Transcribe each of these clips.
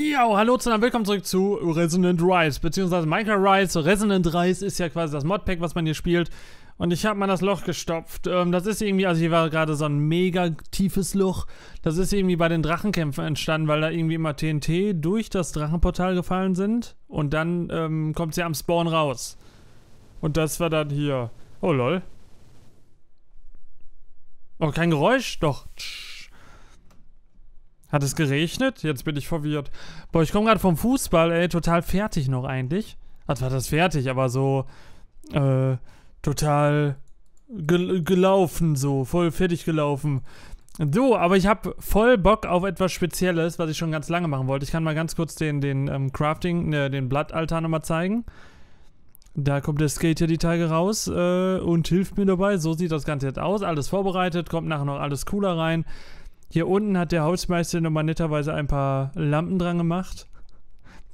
Jo, hallo zusammen, willkommen zurück zu Resonant Rise, beziehungsweise Minecraft Rise. Resonant Rise ist ja quasi das Modpack, was man hier spielt. Und ich habe mal das Loch gestopft. Ähm, das ist irgendwie, also hier war gerade so ein mega tiefes Loch. Das ist irgendwie bei den Drachenkämpfen entstanden, weil da irgendwie immer TNT durch das Drachenportal gefallen sind. Und dann ähm, kommt sie am Spawn raus. Und das war dann hier. Oh lol. Oh, kein Geräusch? Doch. Tsch. Hat es geregnet? Jetzt bin ich verwirrt. Boah, ich komme gerade vom Fußball, ey, total fertig noch eigentlich. Also, was war das fertig, aber so äh, total gel gelaufen, so voll fertig gelaufen. So, aber ich habe voll Bock auf etwas Spezielles, was ich schon ganz lange machen wollte. Ich kann mal ganz kurz den, den ähm, Crafting, äh, den Blattaltar nochmal zeigen. Da kommt der Skater die Tage raus äh, und hilft mir dabei. So sieht das Ganze jetzt aus. Alles vorbereitet, kommt nachher noch alles cooler rein. Hier unten hat der Hausmeister nochmal netterweise ein paar Lampen dran gemacht.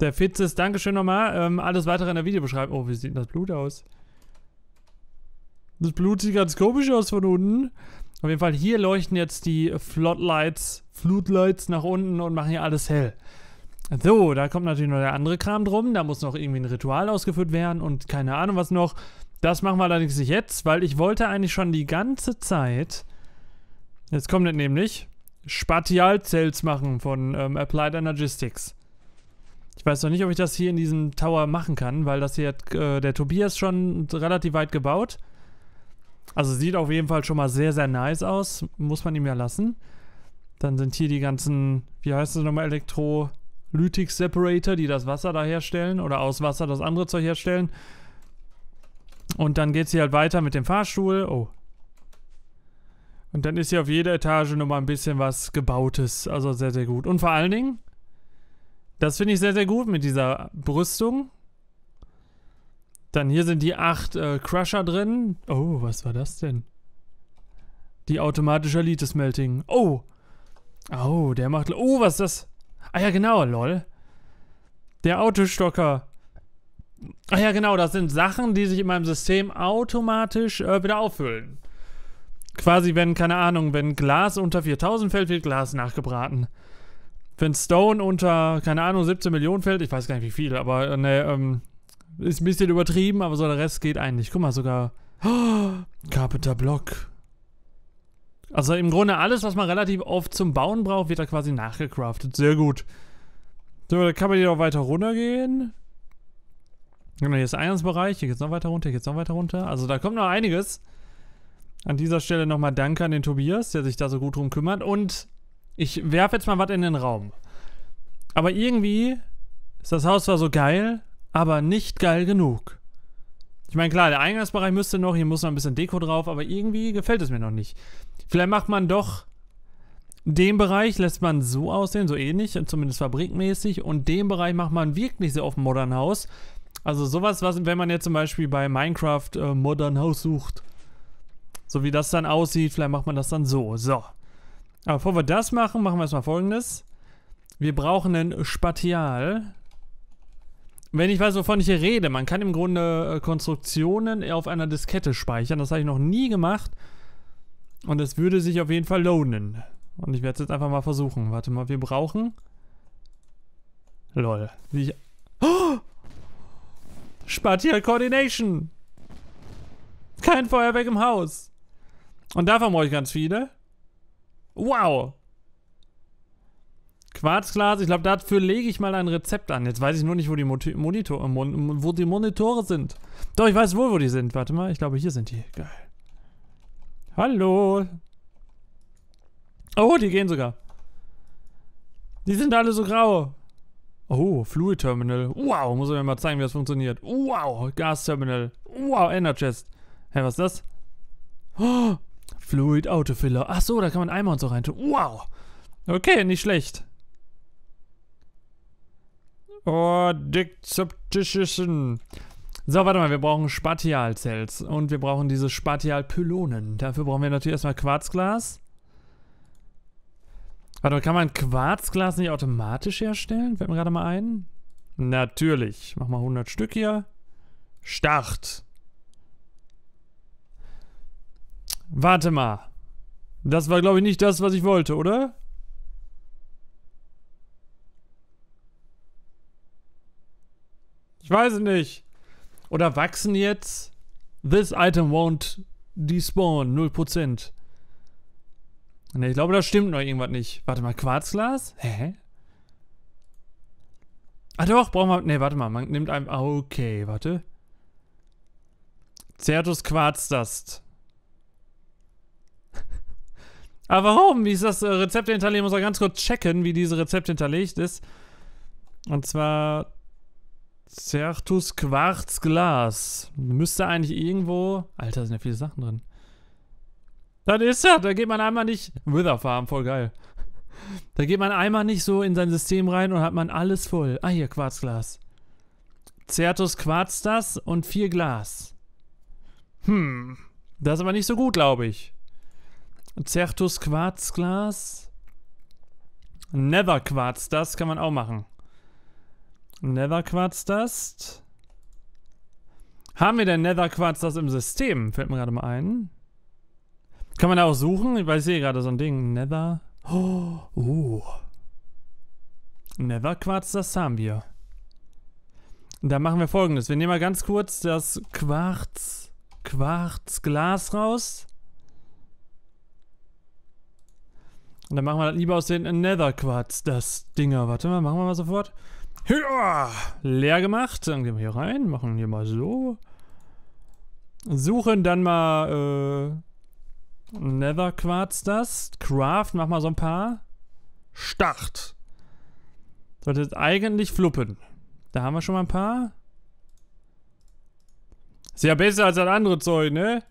Der Fitz ist, Dankeschön nochmal. Ähm, alles weitere in der Videobeschreibung. Oh, wie sieht denn das Blut aus? Das Blut sieht ganz komisch aus von unten. Auf jeden Fall, hier leuchten jetzt die Flotlights, Flutlights nach unten und machen hier alles hell. So, da kommt natürlich noch der andere Kram drum. Da muss noch irgendwie ein Ritual ausgeführt werden und keine Ahnung was noch. Das machen wir allerdings nicht jetzt, weil ich wollte eigentlich schon die ganze Zeit... Jetzt kommt das nämlich. Spatial-Sales machen von ähm, Applied Energistics. Ich weiß noch nicht, ob ich das hier in diesem Tower machen kann, weil das hier hat äh, der Tobias schon relativ weit gebaut. Also sieht auf jeden Fall schon mal sehr, sehr nice aus. Muss man ihm ja lassen. Dann sind hier die ganzen, wie heißt das nochmal, Elektrolytic Separator, die das Wasser da herstellen oder aus Wasser das andere Zeug herstellen. Und dann geht es hier halt weiter mit dem Fahrstuhl. Oh, und dann ist hier auf jeder Etage nochmal ein bisschen was Gebautes. Also sehr, sehr gut. Und vor allen Dingen, das finde ich sehr, sehr gut mit dieser Brüstung. Dann hier sind die acht äh, Crusher drin. Oh, was war das denn? Die automatische Elite Smelting. Oh! Oh, der macht... Oh, was ist das? Ah ja, genau, lol. Der Autostocker. Ah ja, genau, das sind Sachen, die sich in meinem System automatisch äh, wieder auffüllen. Quasi, wenn, keine Ahnung, wenn Glas unter 4000 fällt, wird Glas nachgebraten. Wenn Stone unter, keine Ahnung, 17 Millionen fällt, ich weiß gar nicht wie viel, aber äh, ne, ähm, ist ein bisschen übertrieben, aber so der Rest geht eigentlich. Guck mal, sogar oh, Carpenter Block. Also im Grunde alles, was man relativ oft zum Bauen braucht, wird da quasi nachgecraftet. Sehr gut. So, dann kann man hier noch weiter runtergehen. Genau, hier ist der Eingangsbereich, hier geht es noch weiter runter, hier geht es noch weiter runter. Also da kommt noch einiges. An dieser Stelle nochmal Danke an den Tobias, der sich da so gut drum kümmert. Und ich werfe jetzt mal was in den Raum. Aber irgendwie ist das Haus zwar so geil, aber nicht geil genug. Ich meine, klar, der Eingangsbereich müsste noch, hier muss noch ein bisschen Deko drauf, aber irgendwie gefällt es mir noch nicht. Vielleicht macht man doch den Bereich, lässt man so aussehen, so ähnlich, zumindest fabrikmäßig, und den Bereich macht man wirklich so auf Modern House. Also sowas, was, wenn man jetzt zum Beispiel bei Minecraft äh, Modern House sucht, so wie das dann aussieht, vielleicht macht man das dann so. So. Aber bevor wir das machen, machen wir erstmal folgendes. Wir brauchen einen Spatial. Wenn ich weiß, wovon ich hier rede, man kann im Grunde äh, Konstruktionen auf einer Diskette speichern. Das habe ich noch nie gemacht. Und es würde sich auf jeden Fall lohnen. Und ich werde es jetzt einfach mal versuchen. Warte mal, wir brauchen... Lol. Ich... Oh! Spatial Coordination! Kein Feuerwerk im Haus! Und davon brauche ich ganz viele. Wow. Quarzglas, ich glaube, dafür lege ich mal ein Rezept an. Jetzt weiß ich nur nicht, wo die, Moti Monitor, Mon wo die Monitore sind. Doch, ich weiß wohl, wo die sind. Warte mal, ich glaube, hier sind die. Geil. Hallo. Oh, die gehen sogar. Die sind alle so grau. Oh, Fluid Terminal. Wow, muss ich mir mal zeigen, wie das funktioniert. Wow, Gasterminal. Wow, Chest. Hä, hey, was ist das? Oh, Fluid Autofiller. Ach so, da kann man Eimer und so rein tun. Wow. Okay, nicht schlecht. Oh, Dicceptician. So, warte mal, wir brauchen Spatialcells und wir brauchen diese Spatialpylonen. Dafür brauchen wir natürlich erstmal Quarzglas. Warte mal, kann man Quarzglas nicht automatisch herstellen? Fällt mir gerade mal ein. Natürlich. Mach mal 100 Stück hier. Start. Warte mal. Das war, glaube ich, nicht das, was ich wollte, oder? Ich weiß es nicht. Oder wachsen jetzt? This item won't despawn. 0%. Ne, ich glaube, da stimmt noch irgendwas nicht. Warte mal, Quarzglas? Hä? Ah doch, brauchen wir... Ne, warte mal, man nimmt ein... Ah, okay, warte. Certus Quarzdust. Aber warum? Wie ist das Rezept hinterlegt? Ich muss auch ganz kurz checken, wie dieses Rezept hinterlegt ist. Und zwar Certus Quarzglas. Müsste eigentlich irgendwo... Alter, sind ja viele Sachen drin. Das ist ja, da geht man einmal nicht... Wither Farm, voll geil. Da geht man einmal nicht so in sein System rein und hat man alles voll. Ah, hier, Quarzglas. Certus Quarz das und vier Glas. Hm, das ist aber nicht so gut, glaube ich. Zertus Quarzglas. Never Quarz Dust kann man auch machen. Never Quarz Dust. Haben wir denn Nether Quarz Dust im System? Fällt mir gerade mal ein. Kann man da auch suchen? Ich weiß, ich sehe gerade so ein Ding. Nether. Oh. Uh. Nether Quarz Dust haben wir. Da machen wir folgendes. Wir nehmen mal ganz kurz das Quarz, Quarzglas raus. Und dann machen wir das lieber aus den Nether Quartz, das Dinger. Warte mal, machen wir mal sofort. Ja, leer gemacht. Dann gehen wir hier rein, machen hier mal so. Suchen dann mal äh, Nether Quartz das. Craft, machen wir so ein paar. Start. Sollte jetzt eigentlich fluppen. Da haben wir schon mal ein paar. Ist ja besser als das andere Zeug, ne?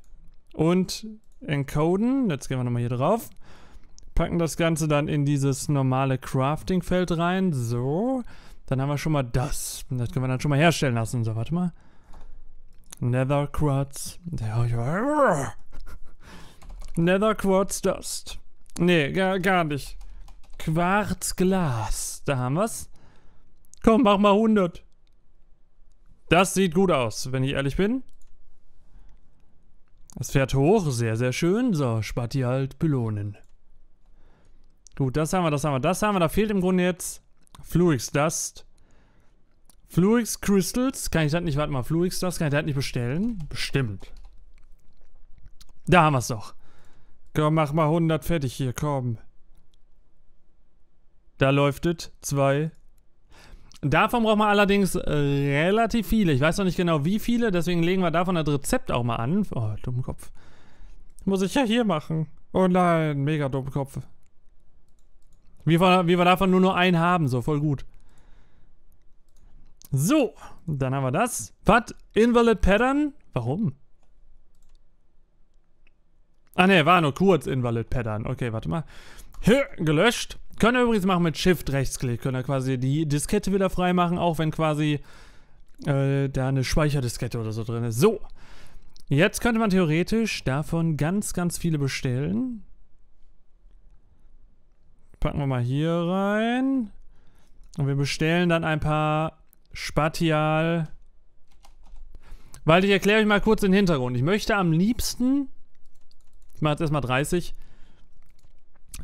Und encoden. Jetzt gehen wir nochmal hier drauf. Packen das Ganze dann in dieses normale Crafting-Feld rein. So. Dann haben wir schon mal das. Das können wir dann schon mal herstellen lassen. So, warte mal. Nether Quartz. Nether Quartz Dust. Nee, gar, gar nicht. Quarzglas. Da haben wir's. Komm, mach mal 100. Das sieht gut aus, wenn ich ehrlich bin. Es fährt hoch, sehr, sehr schön. So, Spatial halt Pylonen. Gut, das haben wir, das haben wir, das haben wir. Da fehlt im Grunde jetzt Fluix Dust. Fluix Crystals. Kann ich das nicht, warte mal, Fluix Dust, kann ich das nicht bestellen? Bestimmt. Da haben wir es doch. Komm, mach mal 100 fertig hier, komm. Da läuft es. Zwei. Davon braucht man allerdings äh, relativ viele. Ich weiß noch nicht genau, wie viele. Deswegen legen wir davon das Rezept auch mal an. Oh, Dummkopf. Muss ich ja hier machen. Oh nein, mega Dummkopf. Wie wir, wie wir davon nur nur einen haben, so voll gut. So, dann haben wir das. What? Invalid Pattern? Warum? Ah ne, war nur kurz Invalid Pattern. Okay, warte mal. Hier, gelöscht. Können wir übrigens machen mit Shift rechtsklick. Können wir quasi die Diskette wieder freimachen, auch wenn quasi äh, da eine Speicherdiskette oder so drin ist. So. Jetzt könnte man theoretisch davon ganz, ganz viele bestellen packen wir mal hier rein. Und wir bestellen dann ein paar Spatial. Weil ich erkläre euch mal kurz den Hintergrund. Ich möchte am liebsten, ich mache jetzt erstmal 30,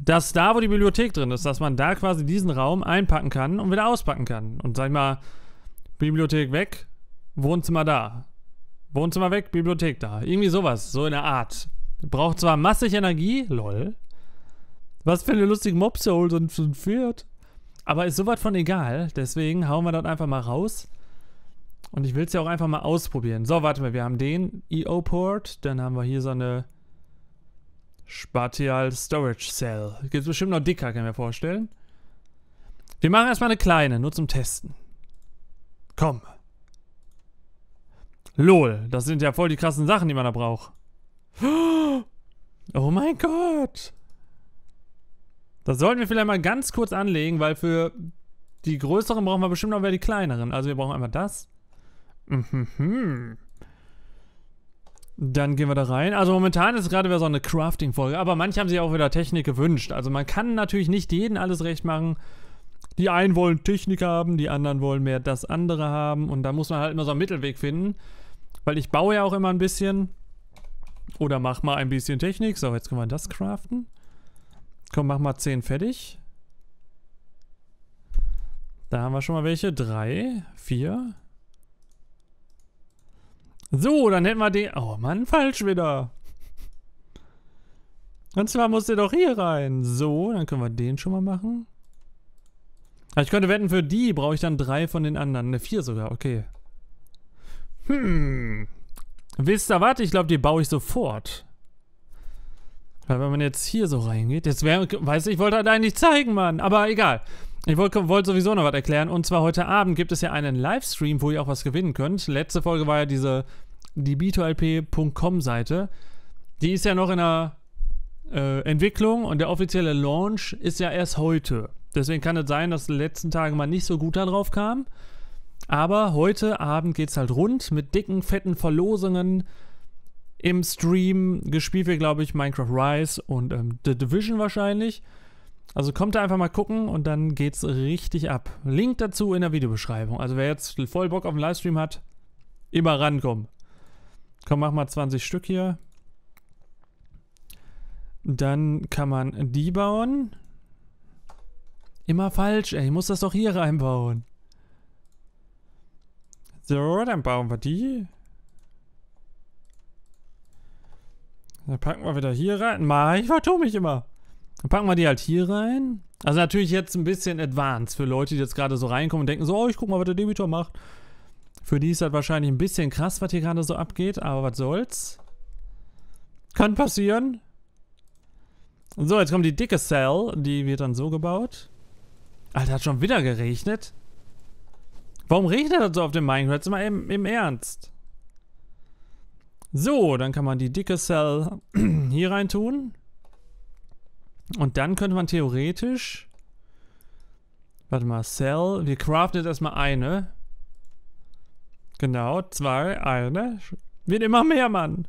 dass da, wo die Bibliothek drin ist, dass man da quasi diesen Raum einpacken kann und wieder auspacken kann. Und sag ich mal, Bibliothek weg, Wohnzimmer da. Wohnzimmer weg, Bibliothek da. Irgendwie sowas, so in der Art. Braucht zwar massig Energie, lol, was für eine lustige Mob-Soul, so ein Pferd. Aber ist sowas von egal. Deswegen hauen wir das einfach mal raus. Und ich will es ja auch einfach mal ausprobieren. So, warte mal. Wir haben den EO-Port. Dann haben wir hier so eine Spatial Storage Cell. Gibt es bestimmt noch dicker, kann ich mir vorstellen. Wir machen erstmal eine kleine, nur zum Testen. Komm. LOL, das sind ja voll die krassen Sachen, die man da braucht. Oh mein Gott. Das sollten wir vielleicht mal ganz kurz anlegen, weil für die größeren brauchen wir bestimmt noch wieder die kleineren. Also wir brauchen einfach das. Mhm. Dann gehen wir da rein. Also momentan ist es gerade wieder so eine Crafting-Folge, aber manche haben sich auch wieder Technik gewünscht. Also man kann natürlich nicht jeden alles recht machen. Die einen wollen Technik haben, die anderen wollen mehr das andere haben. Und da muss man halt immer so einen Mittelweg finden. Weil ich baue ja auch immer ein bisschen. Oder mach mal ein bisschen Technik. So, jetzt können wir das craften. Komm, mach mal 10 fertig. Da haben wir schon mal welche. 3, 4. So, dann hätten wir den... Oh Mann, falsch wieder. Und zwar muss der doch hier rein. So, dann können wir den schon mal machen. Aber also ich könnte wetten, für die brauche ich dann drei von den anderen. Ne, vier sogar, okay. Hm. Wisst ihr was? Ich glaube, die baue ich sofort. Weil wenn man jetzt hier so reingeht, jetzt wäre, weißt du, ich, wollte halt eigentlich zeigen, Mann. Aber egal. Ich wollte wollt sowieso noch was erklären. Und zwar heute Abend gibt es ja einen Livestream, wo ihr auch was gewinnen könnt. Letzte Folge war ja diese, die b2lp.com Seite. Die ist ja noch in der äh, Entwicklung und der offizielle Launch ist ja erst heute. Deswegen kann es sein, dass die letzten Tage mal nicht so gut da drauf kam. Aber heute Abend geht es halt rund mit dicken, fetten Verlosungen im Stream gespielt wird, glaube ich, Minecraft Rise und ähm, The Division wahrscheinlich. Also kommt da einfach mal gucken und dann geht's richtig ab. Link dazu in der Videobeschreibung. Also wer jetzt voll Bock auf den Livestream hat, immer rankommen. Komm, mach mal 20 Stück hier. Dann kann man die bauen. Immer falsch, ey. Ich muss das doch hier reinbauen. So, dann bauen wir die. Dann packen wir wieder hier rein. Mach, ich vertue mich immer. Dann packen wir die halt hier rein. Also natürlich jetzt ein bisschen advanced für Leute, die jetzt gerade so reinkommen und denken so, oh, ich guck mal, was der Debitor macht. Für die ist das wahrscheinlich ein bisschen krass, was hier gerade so abgeht, aber was soll's. Kann passieren. So, jetzt kommt die dicke Cell, die wird dann so gebaut. Alter, hat schon wieder geregnet. Warum regnet das so auf dem Minecraft? mal im, im Ernst. So, dann kann man die dicke Cell hier rein tun. Und dann könnte man theoretisch... Warte mal, Cell. Wir craften jetzt erstmal eine. Genau, zwei, eine. Wird immer mehr, Mann.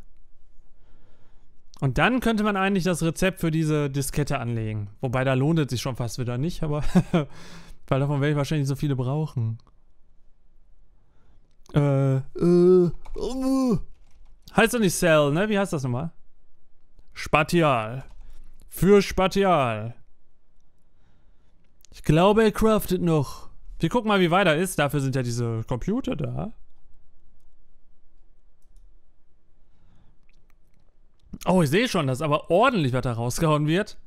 Und dann könnte man eigentlich das Rezept für diese Diskette anlegen. Wobei, da lohnt es sich schon fast wieder nicht, aber... weil davon werde ich wahrscheinlich so viele brauchen. Äh, äh, oh, Heißt doch nicht Cell, ne? Wie heißt das nochmal? Spatial. Für Spatial. Ich glaube, er craftet noch. Wir gucken mal, wie weit er ist. Dafür sind ja diese Computer da. Oh, ich sehe schon, dass aber ordentlich was da rausgehauen wird.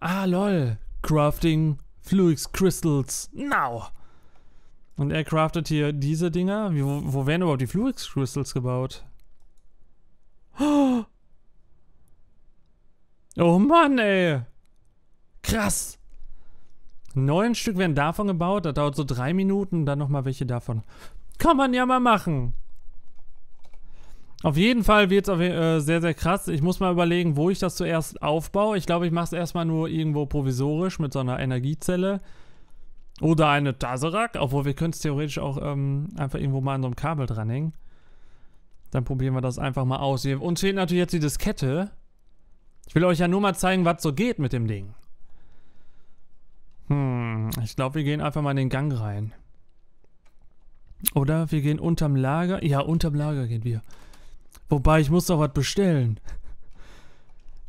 Ah, lol. Crafting Fluix Crystals. Now. Und er craftet hier diese Dinger. Wie, wo, wo werden überhaupt die Fluix Crystals gebaut? Oh Mann, ey. Krass. Neun Stück werden davon gebaut. Das dauert so drei Minuten. Dann nochmal welche davon. Kann man ja mal machen. Auf jeden Fall wird es äh, sehr, sehr krass. Ich muss mal überlegen, wo ich das zuerst aufbaue. Ich glaube, ich mache es erstmal nur irgendwo provisorisch mit so einer Energiezelle. Oder eine Tazerac, obwohl wir können es theoretisch auch ähm, einfach irgendwo mal an so einem Kabel dranhängen. Dann probieren wir das einfach mal aus. Hier, uns fehlt natürlich jetzt die Diskette. Ich will euch ja nur mal zeigen, was so geht mit dem Ding. Hm, ich glaube, wir gehen einfach mal in den Gang rein. Oder wir gehen unterm Lager. Ja, unterm Lager gehen wir. Wobei, ich muss doch was bestellen.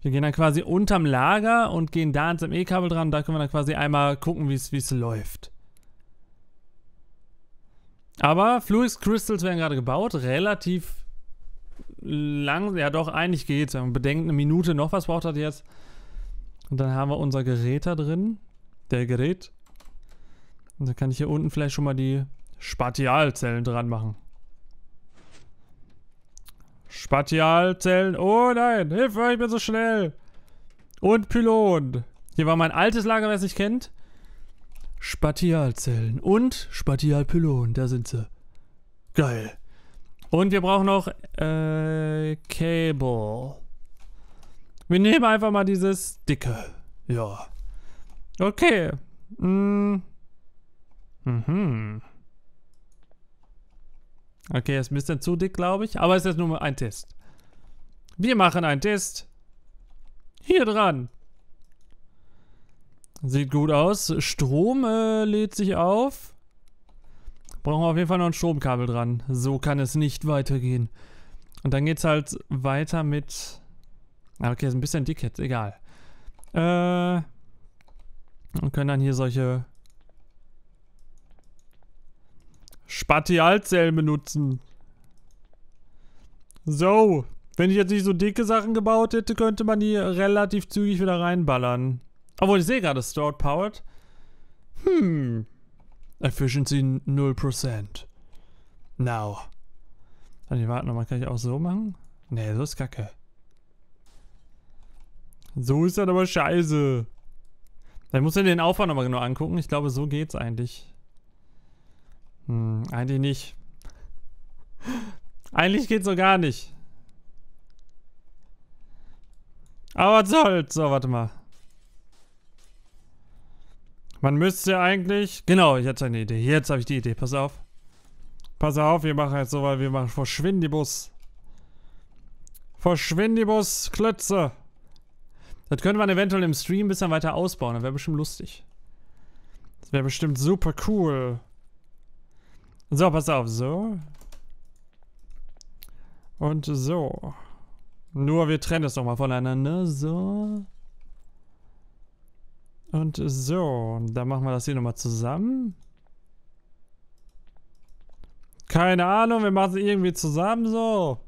Wir gehen dann quasi unterm Lager und gehen da ans ME-Kabel dran. da können wir dann quasi einmal gucken, wie es läuft. Aber Fluix Crystals werden gerade gebaut. Relativ lang. Ja, doch, eigentlich geht's. Wenn man bedenkt, eine Minute noch was braucht das jetzt. Und dann haben wir unser Gerät da drin. Der Gerät. Und dann kann ich hier unten vielleicht schon mal die Spatialzellen dran machen. Spatialzellen. Oh nein, Hilfe, ich bin so schnell. Und Pylon. Hier war mein altes Lager, wer es nicht kennt. Spatialzellen und Spatialpylon, da sind sie. Geil. Und wir brauchen noch äh, Cable. Wir nehmen einfach mal dieses dicke. Ja. Okay. Mm. Mhm. Okay, ist ein bisschen zu dick, glaube ich. Aber es ist nur ein Test. Wir machen einen Test. Hier dran. Sieht gut aus. Strom äh, lädt sich auf. Brauchen wir auf jeden Fall noch ein Stromkabel dran. So kann es nicht weitergehen. Und dann geht es halt weiter mit... Ah, okay, ist ein bisschen dick jetzt, egal. Äh, und können dann hier solche Spatialzellen benutzen. So. Wenn ich jetzt nicht so dicke Sachen gebaut hätte, könnte man die relativ zügig wieder reinballern. Obwohl, ich sehe gerade Stored Powered. Hm. Efficiency 0%. Now. Dann warten nochmal, kann ich auch so machen? Nee, so ist kacke. So ist das aber scheiße. Ich muss ich den Aufwand nochmal genau angucken. Ich glaube, so geht's eigentlich. Hm, eigentlich nicht. Eigentlich geht's so gar nicht. Aber was soll's. So, warte mal. Man müsste eigentlich... Genau, ich hatte eine Idee. Jetzt habe ich die Idee. Pass auf. Pass auf, wir machen jetzt so, weil wir machen Verschwindibus. Verschwindibus Klötze. Das könnte man eventuell im Stream ein bisschen weiter ausbauen. Das wäre bestimmt lustig. Das wäre bestimmt super cool. So, pass auf, so. Und so. Nur wir trennen es nochmal voneinander, so. Und so, dann machen wir das hier nochmal zusammen. Keine Ahnung, wir machen es irgendwie zusammen, so.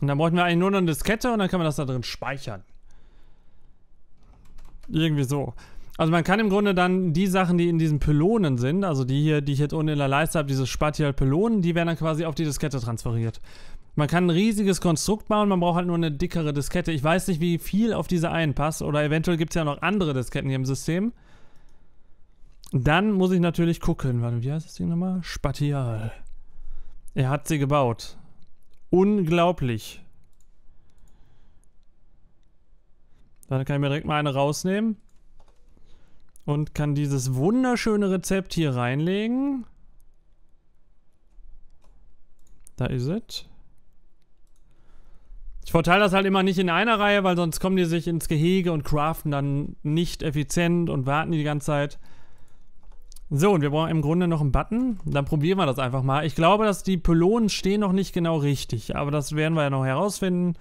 Und dann bräuchten wir eigentlich nur noch eine Diskette und dann kann man das da drin speichern. Irgendwie so. Also man kann im Grunde dann die Sachen, die in diesen Pylonen sind, also die hier, die ich jetzt unten in der Leiste habe, diese Spatial-Pylonen, die werden dann quasi auf die Diskette transferiert. Man kann ein riesiges Konstrukt bauen, man braucht halt nur eine dickere Diskette. Ich weiß nicht, wie viel auf diese einen passt oder eventuell gibt es ja noch andere Disketten hier im System. Dann muss ich natürlich gucken, warte, wie heißt das Ding nochmal? Spatial. Er hat sie gebaut. Unglaublich. Dann kann ich mir direkt mal eine rausnehmen und kann dieses wunderschöne Rezept hier reinlegen. Da ist es. Ich verteile das halt immer nicht in einer Reihe, weil sonst kommen die sich ins Gehege und craften dann nicht effizient und warten die ganze Zeit. So, und wir brauchen im Grunde noch einen Button. Dann probieren wir das einfach mal. Ich glaube, dass die Pylonen stehen noch nicht genau richtig. Aber das werden wir ja noch herausfinden.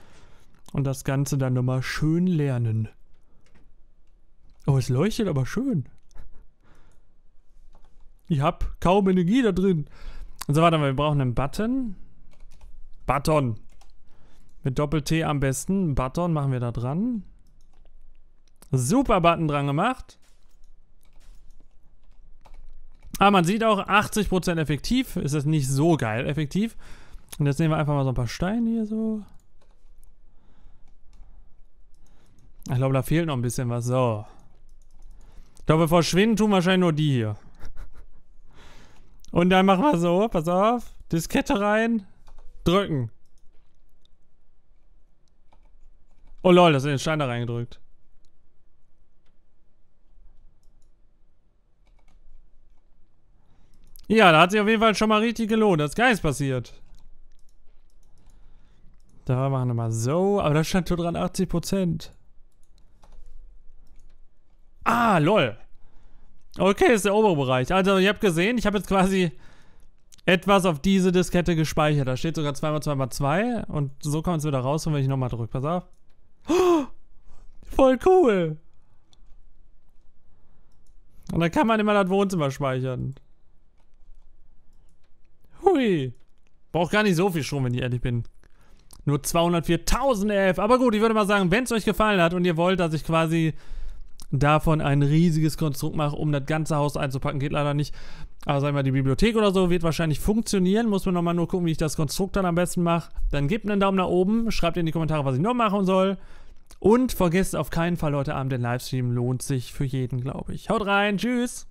Und das Ganze dann nochmal schön lernen es leuchtet aber schön. Ich hab kaum Energie da drin. Und so mal, wir brauchen einen Button. Button. Mit Doppel-T am besten. Button machen wir da dran. Super Button dran gemacht. Aber ah, man sieht auch, 80% effektiv. Ist das nicht so geil effektiv. Und jetzt nehmen wir einfach mal so ein paar Steine hier so. Ich glaube, da fehlt noch ein bisschen was. So glaube, verschwinden tun wahrscheinlich nur die hier. Und dann machen wir so, pass auf, Diskette rein, drücken. Oh lol, das ist in den Stein da reingedrückt. Ja, da hat sich auf jeden Fall schon mal richtig gelohnt. Das ist Geist passiert. Da machen wir mal so. Aber da stand nur dran 80%. Ah, lol. Okay, ist der obere Bereich. Also, ihr habt gesehen, ich habe jetzt quasi etwas auf diese Diskette gespeichert. Da steht sogar 2x2x2 und so kann man es wieder rausholen, wenn ich nochmal drücke. Pass auf. Oh, voll cool. Und dann kann man immer das Wohnzimmer speichern. Hui. Braucht gar nicht so viel Strom, wenn ich ehrlich bin. Nur 204.000 RF. Aber gut, ich würde mal sagen, wenn es euch gefallen hat und ihr wollt, dass ich quasi davon ein riesiges Konstrukt mache, um das ganze Haus einzupacken. Geht leider nicht. Aber sagen wir, mal, die Bibliothek oder so wird wahrscheinlich funktionieren. Muss man nochmal nur gucken, wie ich das Konstrukt dann am besten mache. Dann gebt einen Daumen nach oben, schreibt in die Kommentare, was ich noch machen soll. Und vergesst auf keinen Fall heute Abend den Livestream. Lohnt sich für jeden, glaube ich. Haut rein, tschüss!